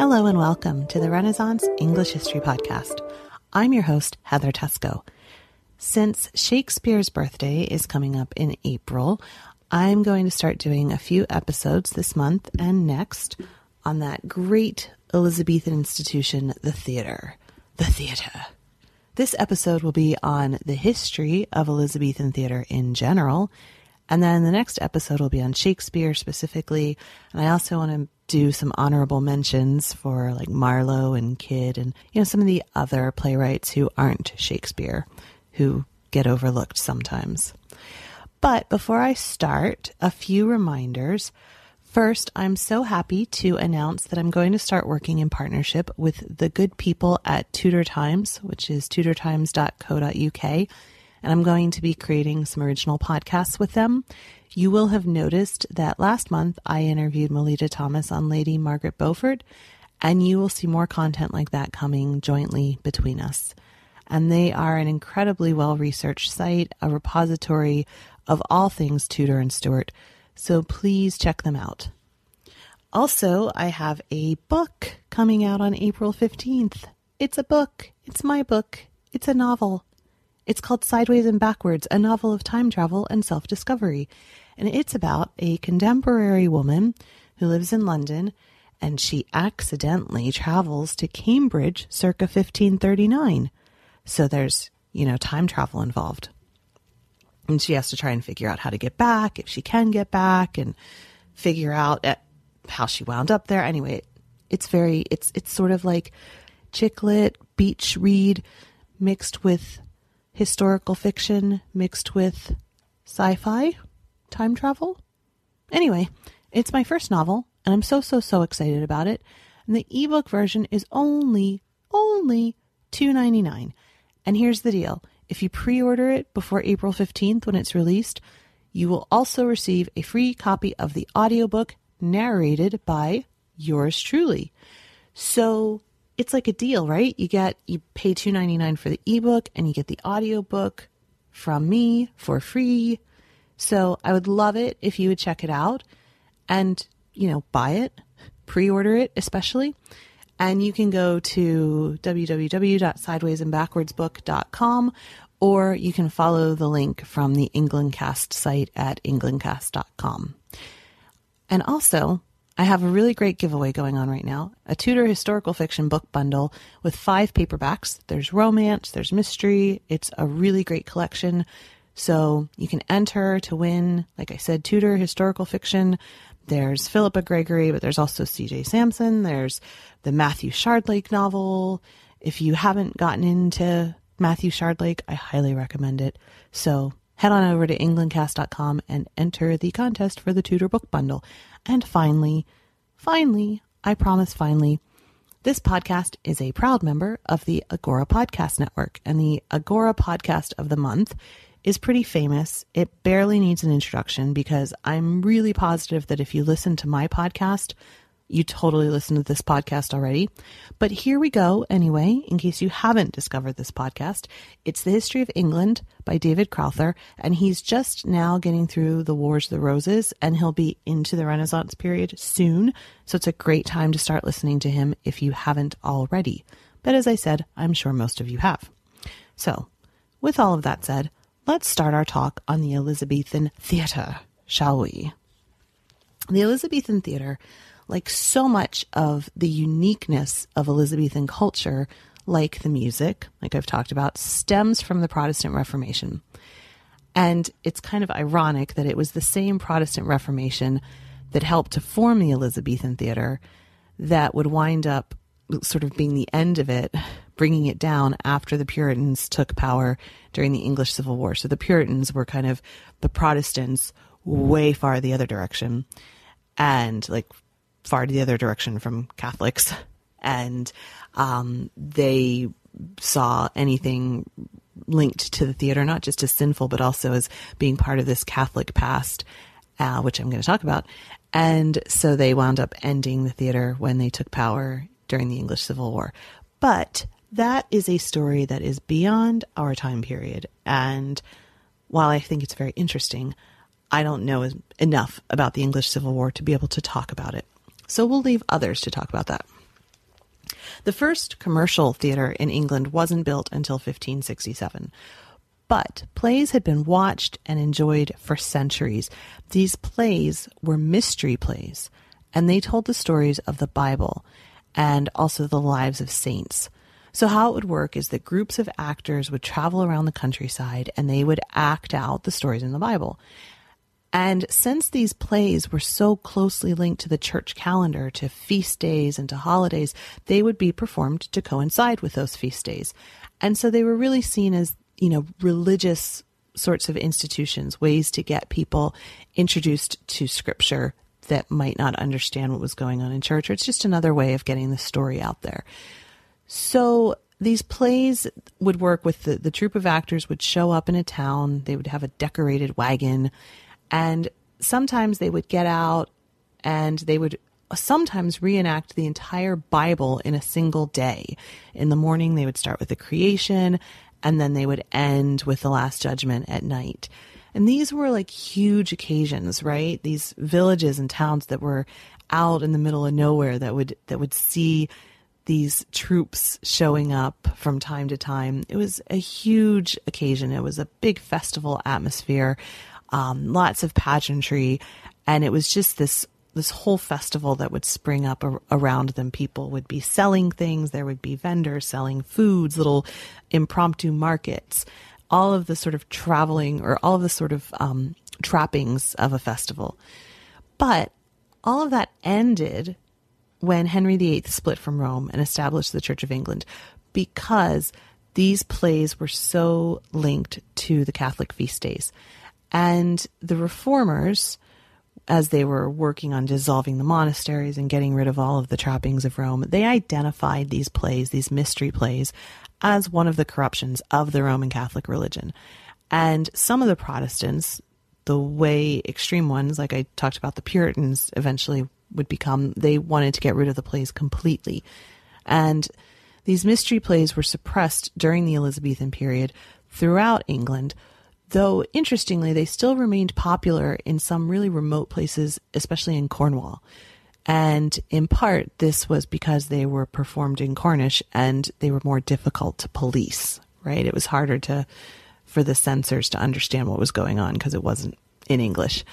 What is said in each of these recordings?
Hello and welcome to the Renaissance English History Podcast. I'm your host, Heather Tesco. Since Shakespeare's birthday is coming up in April, I'm going to start doing a few episodes this month and next on that great Elizabethan institution, the theater. The theater. This episode will be on the history of Elizabethan theater in general and then the next episode will be on Shakespeare specifically. And I also want to do some honorable mentions for like Marlowe and Kidd and, you know, some of the other playwrights who aren't Shakespeare who get overlooked sometimes. But before I start, a few reminders. First, I'm so happy to announce that I'm going to start working in partnership with the good people at Tudor Times, which is tutortimes.co.uk and I'm going to be creating some original podcasts with them. You will have noticed that last month I interviewed Melita Thomas on Lady Margaret Beaufort, and you will see more content like that coming jointly between us. And they are an incredibly well researched site, a repository of all things Tudor and Stuart. So please check them out. Also, I have a book coming out on April 15th. It's a book. It's my book. It's a novel. It's called Sideways and Backwards, a novel of time travel and self discovery. And it's about a contemporary woman who lives in London and she accidentally travels to Cambridge circa 1539. So there's, you know, time travel involved. And she has to try and figure out how to get back, if she can get back, and figure out eh, how she wound up there. Anyway, it's very, it's, it's sort of like chicklet, beach read mixed with historical fiction mixed with sci fi, time travel. Anyway, it's my first novel, and I'm so, so, so excited about it. And the ebook version is only, only $2.99. And here's the deal if you pre order it before April 15th when it's released, you will also receive a free copy of the audiobook narrated by yours truly. So it's like a deal, right? You get you pay 2.99 for the ebook and you get the audiobook from me for free. So, I would love it if you would check it out and, you know, buy it, pre-order it especially. And you can go to www.sidewaysandbackwardsbook.com or you can follow the link from the Englandcast site at englandcast.com. And also, I have a really great giveaway going on right now a Tudor historical fiction book bundle with five paperbacks. There's romance, there's mystery. It's a really great collection. So you can enter to win, like I said, Tudor historical fiction. There's Philippa Gregory, but there's also CJ Sampson. There's the Matthew Shardlake novel. If you haven't gotten into Matthew Shardlake, I highly recommend it. So head on over to englandcast.com and enter the contest for the Tudor Book Bundle. And finally, finally, I promise finally, this podcast is a proud member of the Agora Podcast Network, and the Agora Podcast of the Month is pretty famous. It barely needs an introduction because I'm really positive that if you listen to my podcast, you totally listened to this podcast already. But here we go anyway, in case you haven't discovered this podcast. It's The History of England by David Crowther, and he's just now getting through the Wars of the Roses, and he'll be into the Renaissance period soon. So it's a great time to start listening to him if you haven't already. But as I said, I'm sure most of you have. So, with all of that said, let's start our talk on the Elizabethan theater, shall we? The Elizabethan theater like so much of the uniqueness of Elizabethan culture, like the music, like I've talked about, stems from the Protestant Reformation. And it's kind of ironic that it was the same Protestant Reformation that helped to form the Elizabethan theater that would wind up sort of being the end of it, bringing it down after the Puritans took power during the English Civil War. So the Puritans were kind of the Protestants way far the other direction and like far the other direction from Catholics, and um, they saw anything linked to the theater not just as sinful but also as being part of this Catholic past, uh, which I'm going to talk about. And so they wound up ending the theater when they took power during the English Civil War. But that is a story that is beyond our time period. And while I think it's very interesting, I don't know enough about the English Civil War to be able to talk about it so we'll leave others to talk about that. The first commercial theater in England wasn't built until 1567. But plays had been watched and enjoyed for centuries. These plays were mystery plays, and they told the stories of the Bible and also the lives of saints. So, how it would work is that groups of actors would travel around the countryside and they would act out the stories in the Bible. And since these plays were so closely linked to the church calendar, to feast days and to holidays, they would be performed to coincide with those feast days. And so they were really seen as, you know, religious sorts of institutions, ways to get people introduced to scripture that might not understand what was going on in church, or it's just another way of getting the story out there. So these plays would work with the, the troupe of actors would show up in a town, they would have a decorated wagon, and sometimes they would get out and they would sometimes reenact the entire Bible in a single day. In the morning, they would start with the creation and then they would end with the last judgment at night. And these were like huge occasions, right? These villages and towns that were out in the middle of nowhere that would that would see these troops showing up from time to time. It was a huge occasion. It was a big festival atmosphere um, lots of pageantry, and it was just this this whole festival that would spring up ar- around them. People would be selling things. There would be vendors selling foods, little impromptu markets, all of the sort of traveling or all of the sort of um, trappings of a festival. But all of that ended when Henry VIII split from Rome and established the Church of England because these plays were so linked to the Catholic feast days. And the reformers, as they were working on dissolving the monasteries and getting rid of all of the trappings of Rome, they identified these plays, these mystery plays, as one of the corruptions of the Roman Catholic religion. And some of the Protestants, the way extreme ones, like I talked about the Puritans eventually would become, they wanted to get rid of the plays completely. And these mystery plays were suppressed during the Elizabethan period throughout England though interestingly, they still remained popular in some really remote places, especially in Cornwall. And in part, this was because they were performed in Cornish and they were more difficult to police, right? It was harder to, for the censors to understand what was going on because it wasn't in English.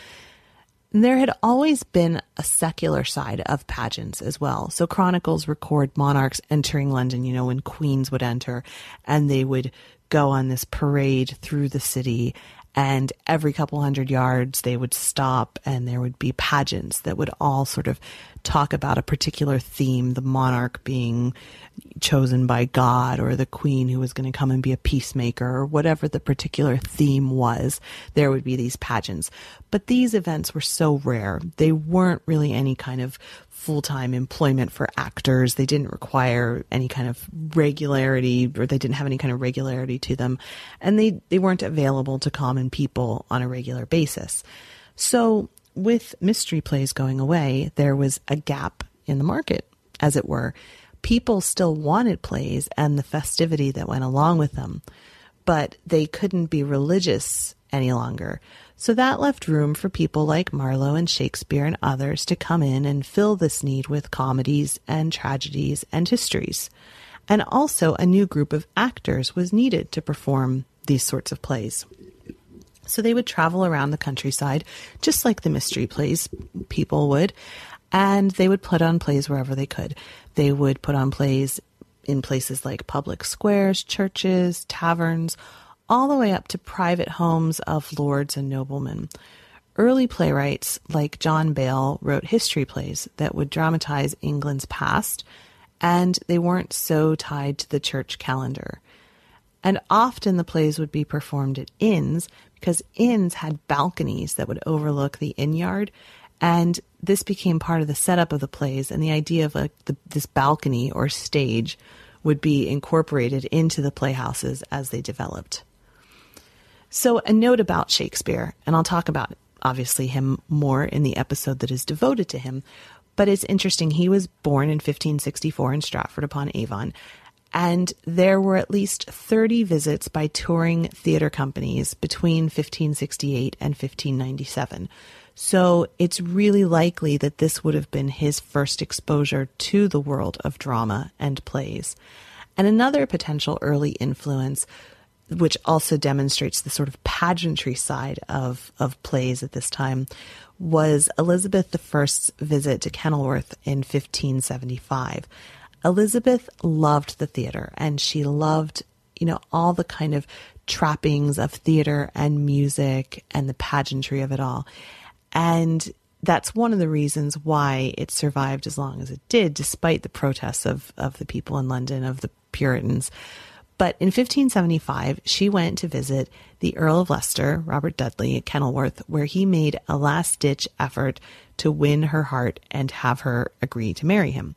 There had always been a secular side of pageants as well. So chronicles record monarchs entering London, you know, when queens would enter and they would go on this parade through the city. And every couple hundred yards, they would stop and there would be pageants that would all sort of talk about a particular theme the monarch being chosen by God or the queen who was going to come and be a peacemaker or whatever the particular theme was. There would be these pageants. But these events were so rare. They weren't really any kind of full time employment for actors. They didn't require any kind of regularity or they didn't have any kind of regularity to them. And they, they weren't available to common people on a regular basis. So with mystery plays going away, there was a gap in the market, as it were. People still wanted plays and the festivity that went along with them, but they couldn't be religious any longer. So that left room for people like Marlowe and Shakespeare and others to come in and fill this need with comedies and tragedies and histories. And also, a new group of actors was needed to perform these sorts of plays. So they would travel around the countryside, just like the mystery plays people would, and they would put on plays wherever they could. They would put on plays in places like public squares, churches, taverns, all the way up to private homes of lords and noblemen. Early playwrights like John Bale wrote history plays that would dramatize England's past, and they weren't so tied to the church calendar. And often the plays would be performed at inns because inns had balconies that would overlook the inn yard. And this became part of the setup of the plays, and the idea of a the, this balcony or stage would be incorporated into the playhouses as they developed. So, a note about Shakespeare, and I'll talk about obviously him more in the episode that is devoted to him, but it's interesting. He was born in 1564 in Stratford upon Avon, and there were at least 30 visits by touring theater companies between 1568 and 1597. So it's really likely that this would have been his first exposure to the world of drama and plays. And another potential early influence which also demonstrates the sort of pageantry side of, of plays at this time, was Elizabeth I's visit to Kenilworth in 1575. Elizabeth loved the theater and she loved, you know, all the kind of trappings of theater and music and the pageantry of it all. And that's one of the reasons why it survived as long as it did, despite the protests of, of the people in London, of the Puritans. But in 1575, she went to visit the Earl of Leicester, Robert Dudley, at Kenilworth, where he made a last ditch effort to win her heart and have her agree to marry him.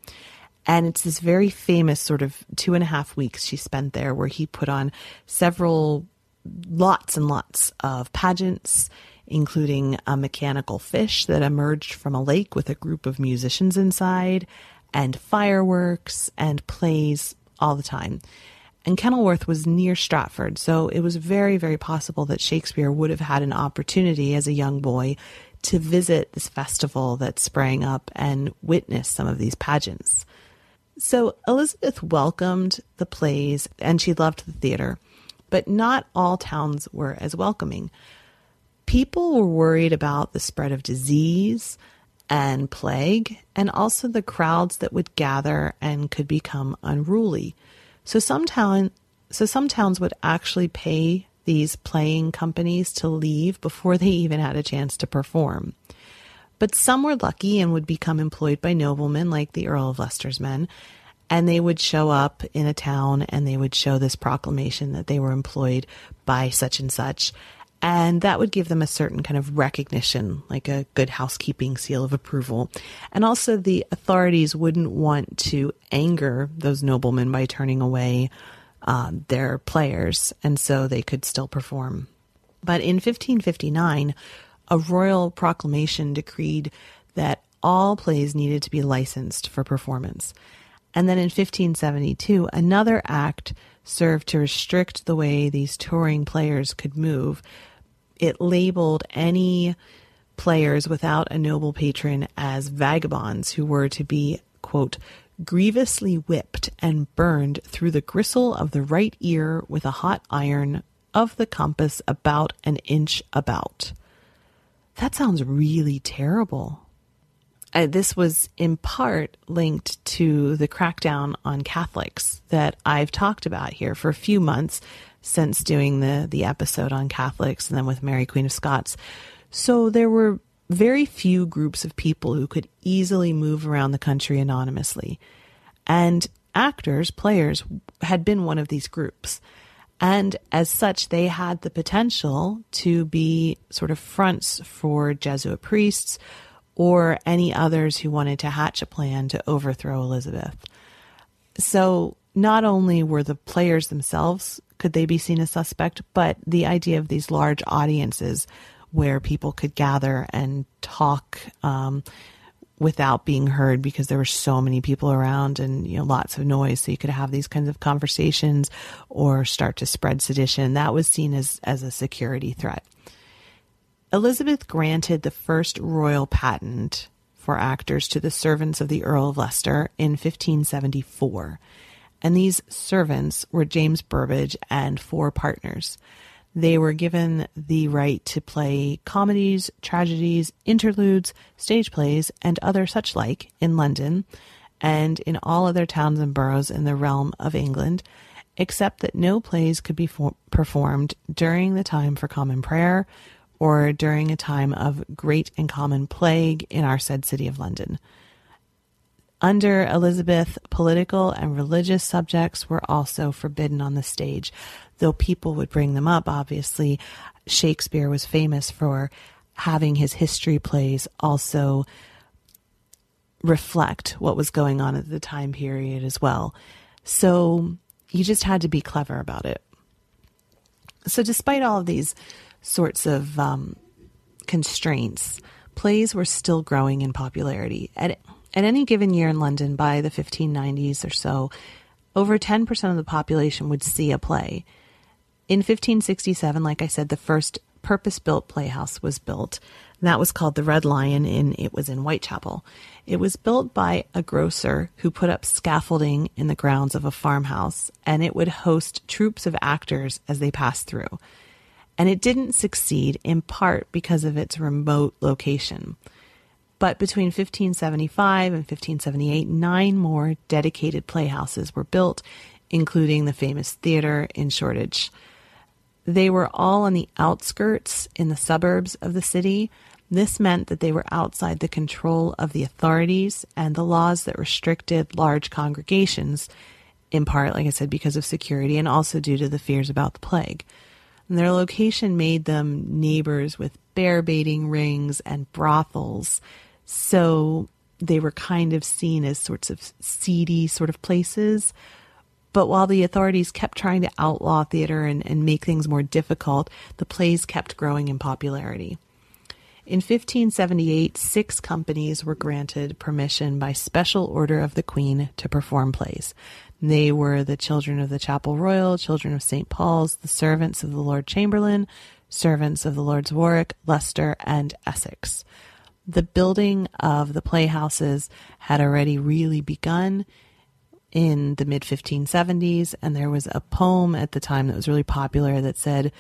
And it's this very famous sort of two and a half weeks she spent there where he put on several lots and lots of pageants, including a mechanical fish that emerged from a lake with a group of musicians inside, and fireworks and plays all the time. And Kenilworth was near Stratford, so it was very, very possible that Shakespeare would have had an opportunity as a young boy to visit this festival that sprang up and witness some of these pageants. So Elizabeth welcomed the plays and she loved the theater, but not all towns were as welcoming. People were worried about the spread of disease and plague, and also the crowds that would gather and could become unruly. So some town, so some towns would actually pay these playing companies to leave before they even had a chance to perform. But some were lucky and would become employed by noblemen like the Earl of Leicester's men, and they would show up in a town and they would show this proclamation that they were employed by such and such and that would give them a certain kind of recognition, like a good housekeeping seal of approval. And also the authorities wouldn't want to anger those noblemen by turning away uh, their players. And so they could still perform. But in 1559, a royal proclamation decreed that all plays needed to be licensed for performance. And then in 1572, another act served to restrict the way these touring players could move it labeled any players without a noble patron as vagabonds who were to be, quote, grievously whipped and burned through the gristle of the right ear with a hot iron of the compass about an inch about. That sounds really terrible. Uh, this was in part linked to the crackdown on Catholics that I've talked about here for a few months since doing the the episode on Catholics and then with Mary Queen of Scots. So there were very few groups of people who could easily move around the country anonymously. And actors, players had been one of these groups. And as such, they had the potential to be sort of fronts for Jesuit priests or any others who wanted to hatch a plan to overthrow Elizabeth. So not only were the players themselves could they be seen as suspect, but the idea of these large audiences where people could gather and talk um, without being heard because there were so many people around and you know lots of noise, so you could have these kinds of conversations or start to spread sedition. That was seen as as a security threat. Elizabeth granted the first royal patent for actors to the servants of the Earl of Leicester in 1574. And these servants were James Burbage and four partners. They were given the right to play comedies, tragedies, interludes, stage plays, and other such like in London and in all other towns and boroughs in the realm of England, except that no plays could be for- performed during the time for common prayer or during a time of great and common plague in our said city of London. Under Elizabeth, political and religious subjects were also forbidden on the stage, though people would bring them up, obviously. Shakespeare was famous for having his history plays also reflect what was going on at the time period as well. So you just had to be clever about it. So, despite all of these sorts of um, constraints, plays were still growing in popularity. At at any given year in London, by the 1590s or so, over 10% of the population would see a play. In 1567, like I said, the first purpose built playhouse was built. That was called the Red Lion, and it was in Whitechapel. It was built by a grocer who put up scaffolding in the grounds of a farmhouse, and it would host troops of actors as they passed through. And it didn't succeed in part because of its remote location. But between 1575 and 1578, nine more dedicated playhouses were built, including the famous theater in Shoreditch. They were all on the outskirts in the suburbs of the city. This meant that they were outside the control of the authorities and the laws that restricted large congregations, in part, like I said, because of security and also due to the fears about the plague. And their location made them neighbors with bear baiting rings and brothels so they were kind of seen as sorts of seedy sort of places. But while the authorities kept trying to outlaw theater and, and make things more difficult, the plays kept growing in popularity. In 1578, six companies were granted permission by special order of the Queen to perform plays. They were the Children of the Chapel Royal, Children of St. Paul's, the Servants of the Lord Chamberlain, Servants of the Lords Warwick, Leicester, and Essex the building of the playhouses had already really begun in the mid 1570s, and there was a poem at the time that was really popular that said,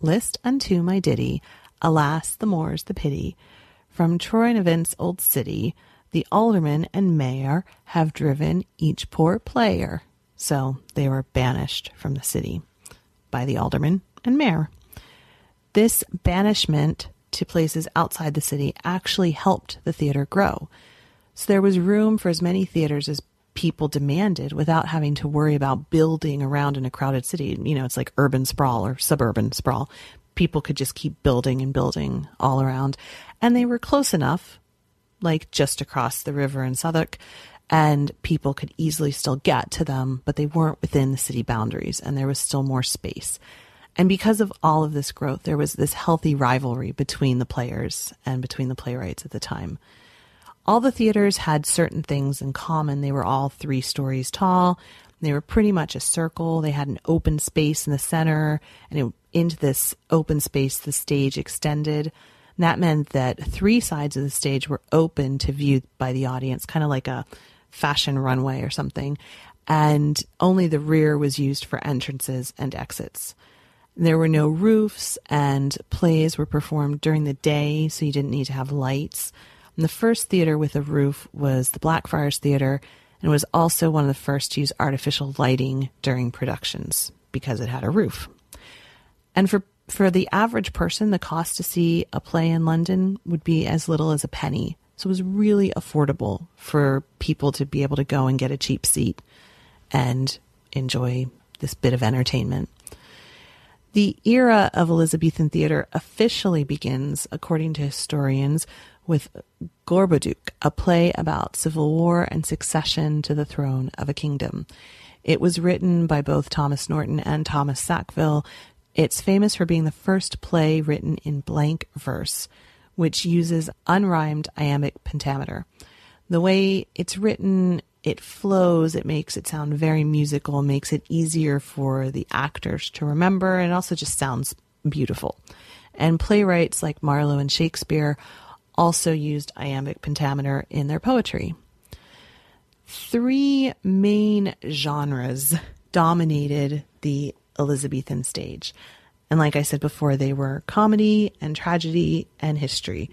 List unto my ditty, alas, the more's the pity. From Troy and events old city, the alderman and mayor have driven each poor player. So they were banished from the city by the alderman and mayor. This banishment to places outside the city actually helped the theater grow. So there was room for as many theaters as people demanded without having to worry about building around in a crowded city. You know, it's like urban sprawl or suburban sprawl. People could just keep building and building all around. And they were close enough, like just across the river in Southwark, and people could easily still get to them, but they weren't within the city boundaries and there was still more space. And because of all of this growth, there was this healthy rivalry between the players and between the playwrights at the time. All the theaters had certain things in common. They were all three stories tall. They were pretty much a circle. They had an open space in the center, and it, into this open space, the stage extended. And that meant that three sides of the stage were open to view by the audience, kind of like a fashion runway or something. And only the rear was used for entrances and exits. There were no roofs, and plays were performed during the day, so you didn't need to have lights. And the first theater with a roof was the Blackfriars Theater, and was also one of the first to use artificial lighting during productions because it had a roof. And for for the average person, the cost to see a play in London would be as little as a penny. So it was really affordable for people to be able to go and get a cheap seat and enjoy this bit of entertainment. The era of Elizabethan theater officially begins, according to historians, with Gorboduc, a play about civil war and succession to the throne of a kingdom. It was written by both Thomas Norton and Thomas Sackville. It's famous for being the first play written in blank verse, which uses unrhymed iambic pentameter. The way it's written it flows, it makes it sound very musical, makes it easier for the actors to remember, and also just sounds beautiful. And playwrights like Marlowe and Shakespeare also used iambic pentameter in their poetry. Three main genres dominated the Elizabethan stage. And like I said before, they were comedy and tragedy and history.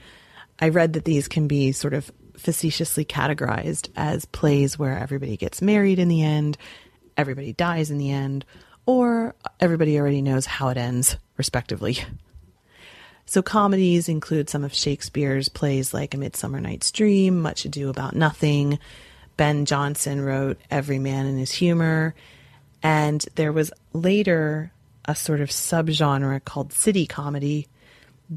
I read that these can be sort of facetiously categorized as plays where everybody gets married in the end, everybody dies in the end, or everybody already knows how it ends, respectively. So, comedies include some of Shakespeare's plays like A Midsummer Night's Dream, Much Ado About Nothing. Ben Jonson wrote Every Man in His Humor. And there was later a sort of subgenre called city comedy,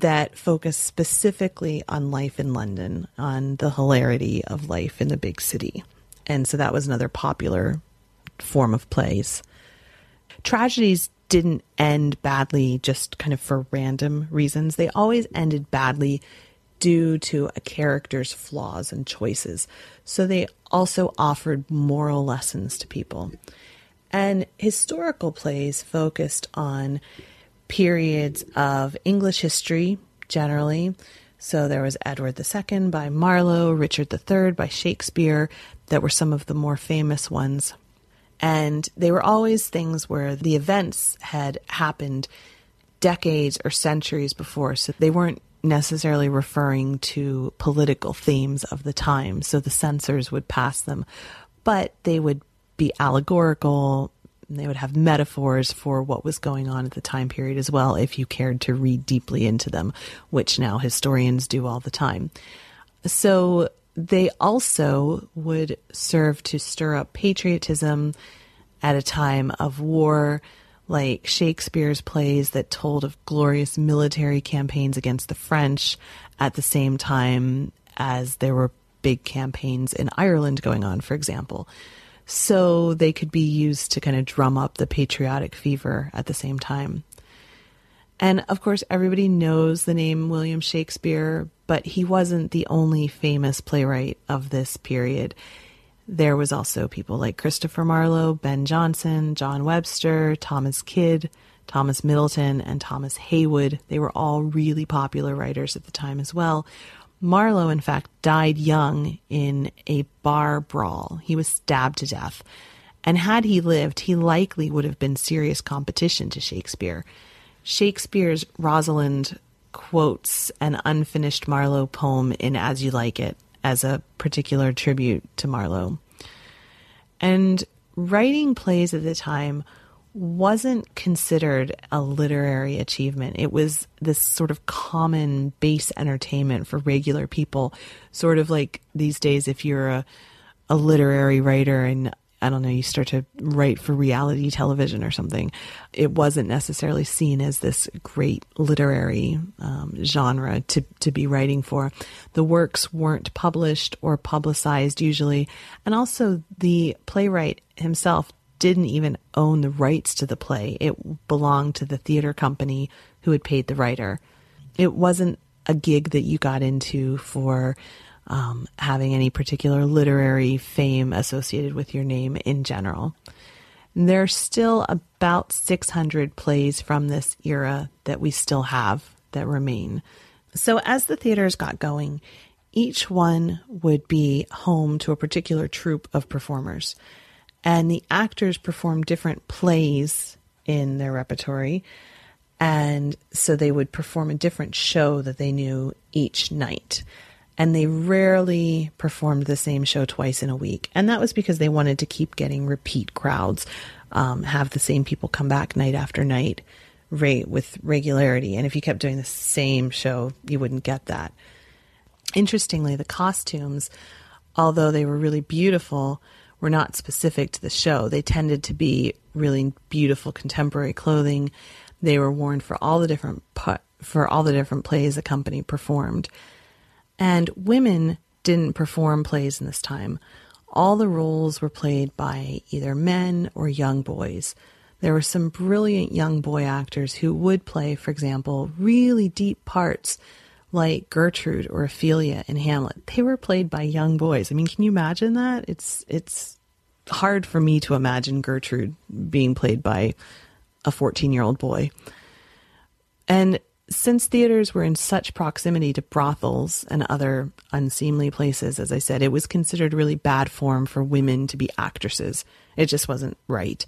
that focus specifically on life in London, on the hilarity of life in the big city. And so that was another popular form of plays. Tragedies didn't end badly just kind of for random reasons. They always ended badly due to a character's flaws and choices. So they also offered moral lessons to people. And historical plays focused on periods of English history generally. So there was Edward II by Marlowe, Richard III by Shakespeare, that were some of the more famous ones. And they were always things where the events had happened decades or centuries before. So they weren't necessarily referring to political themes of the time. So the censors would pass them, but they would be allegorical, and they would have metaphors for what was going on at the time period as well, if you cared to read deeply into them, which now historians do all the time. So they also would serve to stir up patriotism at a time of war, like Shakespeare's plays that told of glorious military campaigns against the French at the same time as there were big campaigns in Ireland going on, for example so they could be used to kind of drum up the patriotic fever at the same time. And of course, everybody knows the name William Shakespeare, but he wasn't the only famous playwright of this period. There was also people like Christopher Marlowe, Ben Jonson, John Webster, Thomas Kidd, Thomas Middleton, and Thomas Haywood. They were all really popular writers at the time as well, Marlowe, in fact, died young in a bar brawl. He was stabbed to death. And had he lived, he likely would have been serious competition to Shakespeare. Shakespeare's Rosalind quotes an unfinished Marlowe poem in As You Like It as a particular tribute to Marlowe. And writing plays at the time wasn't considered a literary achievement. It was this sort of common base entertainment for regular people, sort of like these days if you're a, a literary writer and I don't know, you start to write for reality television or something. It wasn't necessarily seen as this great literary um, genre to, to be writing for. The works weren't published or publicized usually. And also, the playwright himself didn't even own the rights to the play. It belonged to the theater company who had paid the writer. It wasn't a gig that you got into for um, having any particular literary fame associated with your name in general. And there are still about 600 plays from this era that we still have that remain. So, as the theaters got going, each one would be home to a particular troupe of performers and the actors perform different plays in their repertory. And so they would perform a different show that they knew each night. And they rarely performed the same show twice in a week. And that was because they wanted to keep getting repeat crowds, um, have the same people come back night after night rate with regularity. And if you kept doing the same show, you wouldn't get that. Interestingly, the costumes, although they were really beautiful, were not specific to the show. They tended to be really beautiful contemporary clothing. They were worn for all the different put for all the different plays the company performed. And women didn't perform plays in this time. All the roles were played by either men or young boys. There were some brilliant young boy actors who would play, for example, really deep parts like Gertrude or Ophelia in Hamlet. They were played by young boys. I mean, can you imagine that? It's it's hard for me to imagine Gertrude being played by a 14-year-old boy. And since theaters were in such proximity to brothels and other unseemly places, as I said, it was considered really bad form for women to be actresses. It just wasn't right.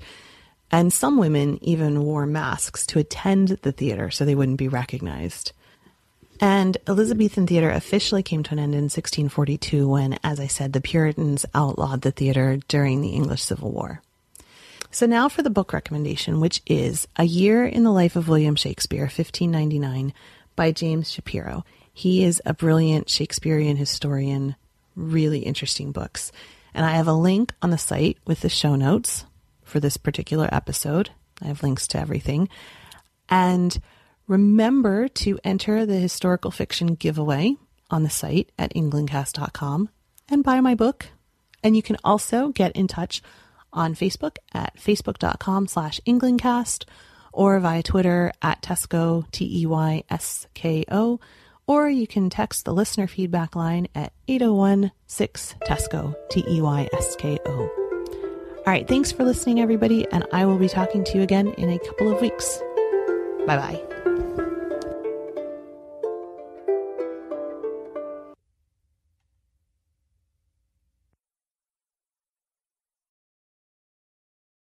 And some women even wore masks to attend the theater so they wouldn't be recognized. And Elizabethan theater officially came to an end in 1642 when, as I said, the Puritans outlawed the theater during the English Civil War. So now for the book recommendation, which is A Year in the Life of William Shakespeare, 1599, by James Shapiro. He is a brilliant Shakespearean historian, really interesting books. And I have a link on the site with the show notes for this particular episode. I have links to everything. And Remember to enter the historical fiction giveaway on the site at englandcast.com and buy my book. And you can also get in touch on Facebook at facebook.com slash englandcast or via Twitter at Tesco, T-E-Y-S-K-O, or you can text the listener feedback line at 801-6-TESCO, T-E-Y-S-K-O. All right, thanks for listening, everybody, and I will be talking to you again in a couple of weeks. Bye-bye.